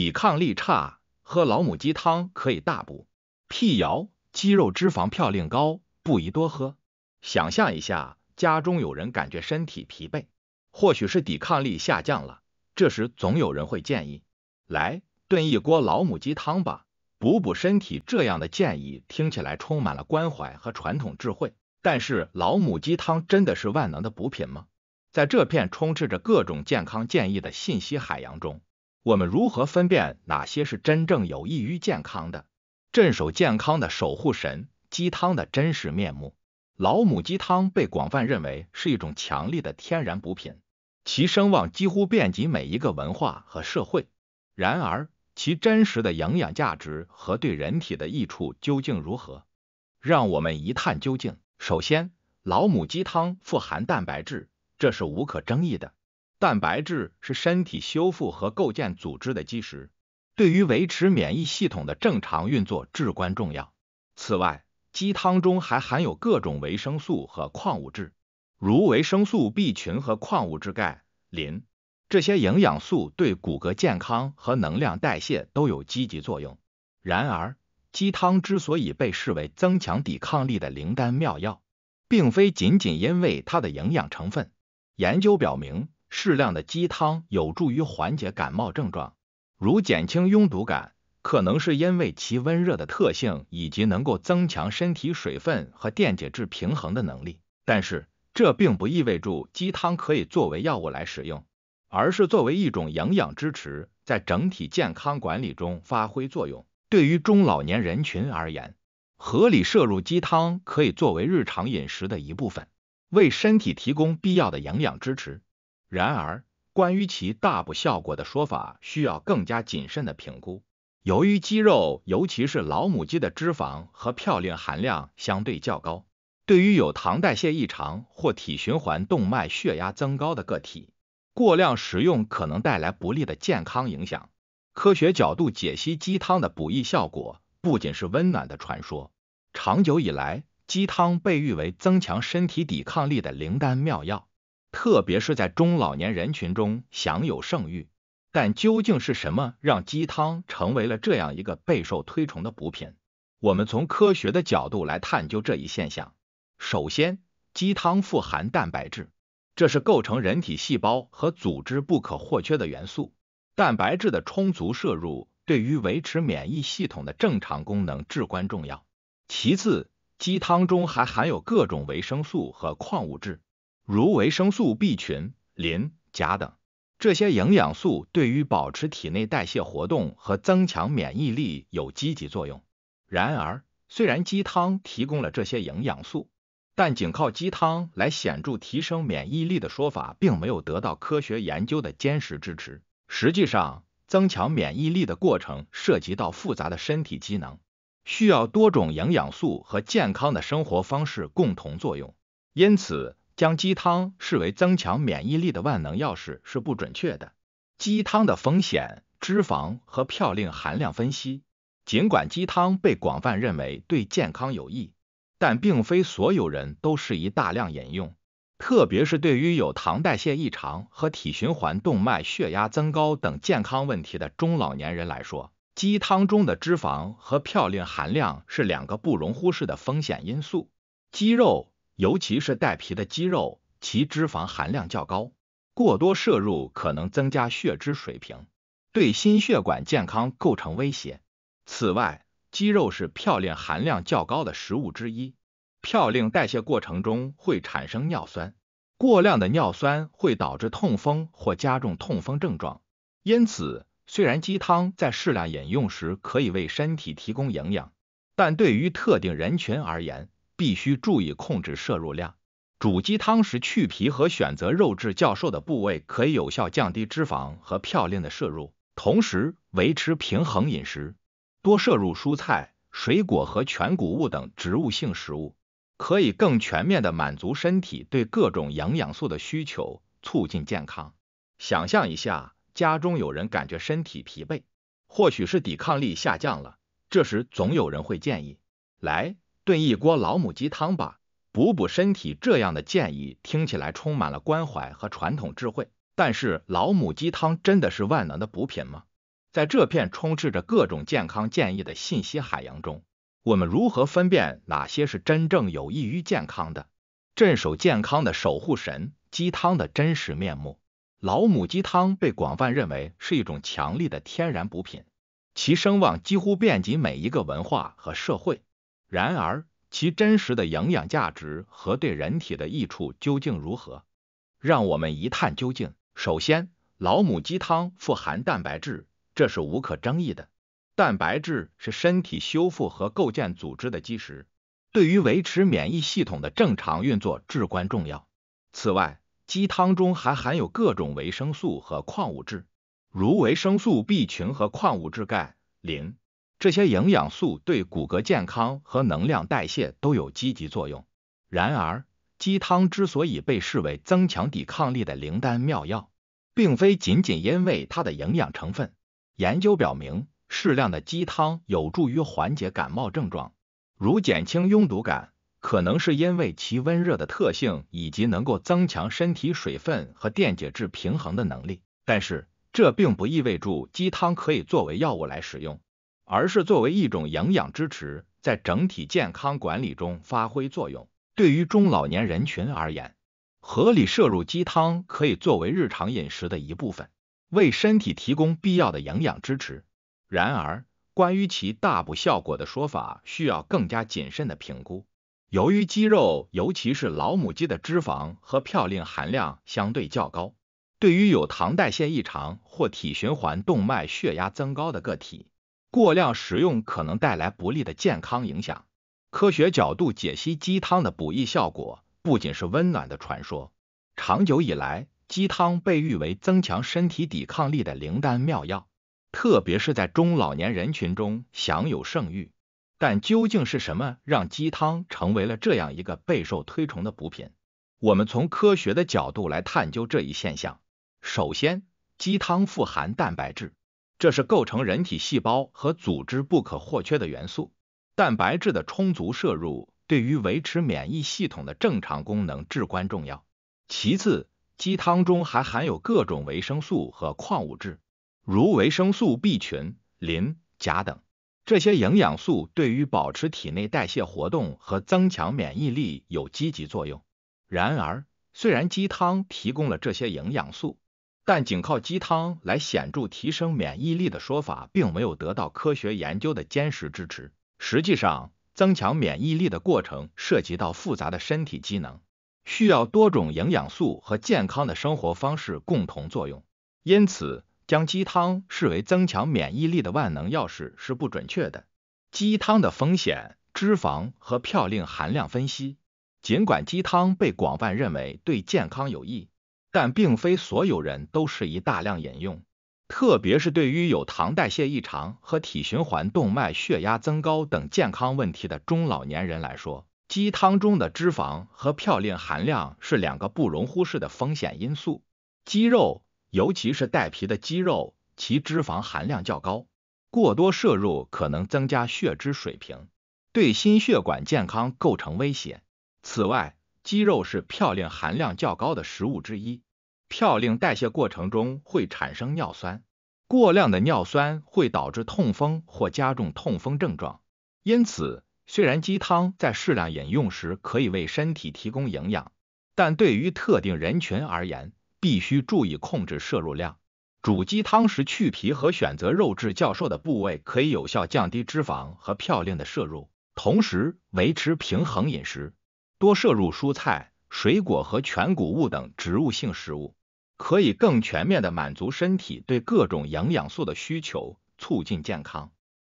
抵抗力差，喝老母鸡汤可以大补。辟谣，鸡肉脂肪嘌呤高，不宜多喝。想象一下，家中有人感觉身体疲惫，或许是抵抗力下降了，这时总有人会建议，来炖一锅老母鸡汤吧，补补身体。这样的建议听起来充满了关怀和传统智慧，但是老母鸡汤真的是万能的补品吗？在这片充斥着各种健康建议的信息海洋中。我们如何分辨哪些是真正有益于健康的？镇守健康的守护神——鸡汤的真实面目。老母鸡汤被广泛认为是一种强力的天然补品，其声望几乎遍及每一个文化和社会。然而，其真实的营养价值和对人体的益处究竟如何？让我们一探究竟。首先，老母鸡汤富含蛋白质，这是无可争议的。蛋白质是身体修复和构建组织的基石，对于维持免疫系统的正常运作至关重要。此外，鸡汤中还含有各种维生素和矿物质，如维生素 B 群和矿物质钙、磷。这些营养素对骨骼健康和能量代谢都有积极作用。然而，鸡汤之所以被视为增强抵抗力的灵丹妙药，并非仅仅因为它的营养成分。研究表明，适量的鸡汤有助于缓解感冒症状，如减轻拥堵感，可能是因为其温热的特性以及能够增强身体水分和电解质平衡的能力。但是，这并不意味着鸡汤可以作为药物来使用，而是作为一种营养支持，在整体健康管理中发挥作用。对于中老年人群而言，合理摄入鸡汤可以作为日常饮食的一部分，为身体提供必要的营养支持。然而，关于其大补效果的说法需要更加谨慎的评估。由于鸡肉，尤其是老母鸡的脂肪和嘌呤含量相对较高，对于有糖代谢异常或体循环动脉血压增高的个体，过量食用可能带来不利的健康影响。科学角度解析鸡汤的补益效果，不仅是温暖的传说。长久以来，鸡汤被誉为增强身体抵抗力的灵丹妙药。特别是在中老年人群中享有盛誉，但究竟是什么让鸡汤成为了这样一个备受推崇的补品？我们从科学的角度来探究这一现象。首先，鸡汤富含蛋白质，这是构成人体细胞和组织不可或缺的元素。蛋白质的充足摄入对于维持免疫系统的正常功能至关重要。其次，鸡汤中还含有各种维生素和矿物质。如维生素 B 群、磷、钾等，这些营养素对于保持体内代谢活动和增强免疫力有积极作用。然而，虽然鸡汤提供了这些营养素，但仅靠鸡汤来显著提升免疫力的说法并没有得到科学研究的坚实支持。实际上，增强免疫力的过程涉及到复杂的身体机能，需要多种营养素和健康的生活方式共同作用。因此，将鸡汤视为增强免疫力的万能钥匙是不准确的。鸡汤的风险：脂肪和嘌呤含量分析。尽管鸡汤被广泛认为对健康有益，但并非所有人都适宜大量饮用，特别是对于有糖代谢异常和体循环动脉血压增高等健康问题的中老年人来说，鸡汤中的脂肪和嘌呤含量是两个不容忽视的风险因素。鸡肉。尤其是带皮的鸡肉，其脂肪含量较高，过多摄入可能增加血脂水平，对心血管健康构成威胁。此外，鸡肉是嘌呤含量较高的食物之一，嘌呤代谢过程中会产生尿酸，过量的尿酸会导致痛风或加重痛风症状。因此，虽然鸡汤在适量饮用时可以为身体提供营养，但对于特定人群而言，必须注意控制摄入量。煮鸡汤时去皮和选择肉质较瘦的部位，可以有效降低脂肪和嘌呤的摄入，同时维持平衡饮食。多摄入蔬菜、水果和全谷物等植物性食物，可以更全面地满足身体对各种营养素的需求，促进健康。想象一下，家中有人感觉身体疲惫，或许是抵抗力下降了。这时，总有人会建议来。炖一锅老母鸡汤吧，补补身体。这样的建议听起来充满了关怀和传统智慧。但是，老母鸡汤真的是万能的补品吗？在这片充斥着各种健康建议的信息海洋中，我们如何分辨哪些是真正有益于健康的？镇守健康的守护神，鸡汤的真实面目。老母鸡汤被广泛认为是一种强力的天然补品，其声望几乎遍及每一个文化和社会。然而，其真实的营养价值和对人体的益处究竟如何？让我们一探究竟。首先，老母鸡汤富含蛋白质，这是无可争议的。蛋白质是身体修复和构建组织的基石，对于维持免疫系统的正常运作至关重要。此外，鸡汤中还含有各种维生素和矿物质，如维生素 B 群和矿物质钙、磷。这些营养素对骨骼健康和能量代谢都有积极作用。然而，鸡汤之所以被视为增强抵抗力的灵丹妙药，并非仅仅因为它的营养成分。研究表明，适量的鸡汤有助于缓解感冒症状，如减轻拥堵感，可能是因为其温热的特性以及能够增强身体水分和电解质平衡的能力。但是，这并不意味着鸡汤可以作为药物来使用。而是作为一种营养支持，在整体健康管理中发挥作用。对于中老年人群而言，合理摄入鸡汤可以作为日常饮食的一部分，为身体提供必要的营养支持。然而，关于其大补效果的说法需要更加谨慎的评估。由于鸡肉，尤其是老母鸡的脂肪和嘌呤含量相对较高，对于有糖代谢异常或体循环动脉血压增高的个体，过量食用可能带来不利的健康影响。科学角度解析鸡汤的补益效果，不仅是温暖的传说。长久以来，鸡汤被誉为增强身体抵抗力的灵丹妙药，特别是在中老年人群中享有盛誉。但究竟是什么让鸡汤成为了这样一个备受推崇的补品？我们从科学的角度来探究这一现象。首先，鸡汤富含蛋白质。这是构成人体细胞和组织不可或缺的元素。蛋白质的充足摄入对于维持免疫系统的正常功能至关重要。其次，鸡汤中还含有各种维生素和矿物质，如维生素 B 群、磷、钾等。这些营养素对于保持体内代谢活动和增强免疫力有积极作用。然而，虽然鸡汤提供了这些营养素，但仅靠鸡汤来显著提升免疫力的说法，并没有得到科学研究的坚实支持。实际上，增强免疫力的过程涉及到复杂的身体机能，需要多种营养素和健康的生活方式共同作用。因此，将鸡汤视为增强免疫力的万能钥匙是不准确的。鸡汤的风险：脂肪和嘌呤含量分析。尽管鸡汤被广泛认为对健康有益。但并非所有人都适宜大量饮用，特别是对于有糖代谢异常和体循环动脉血压增高等健康问题的中老年人来说，鸡汤中的脂肪和嘌呤含量是两个不容忽视的风险因素。鸡肉，尤其是带皮的鸡肉，其脂肪含量较高，过多摄入可能增加血脂水平，对心血管健康构成威胁。此外，鸡肉是嘌呤含量较高的食物之一，嘌呤代谢过程中会产生尿酸，过量的尿酸会导致痛风或加重痛风症状。因此，虽然鸡汤在适量饮用时可以为身体提供营养，但对于特定人群而言，必须注意控制摄入量。煮鸡汤时去皮和选择肉质较瘦的部位，可以有效降低脂肪和嘌呤的摄入，同时维持平衡饮食。多摄入蔬菜、水果和全谷物等植物性食物，可以更全面地满足身体对各种营养素的需求，促进健康。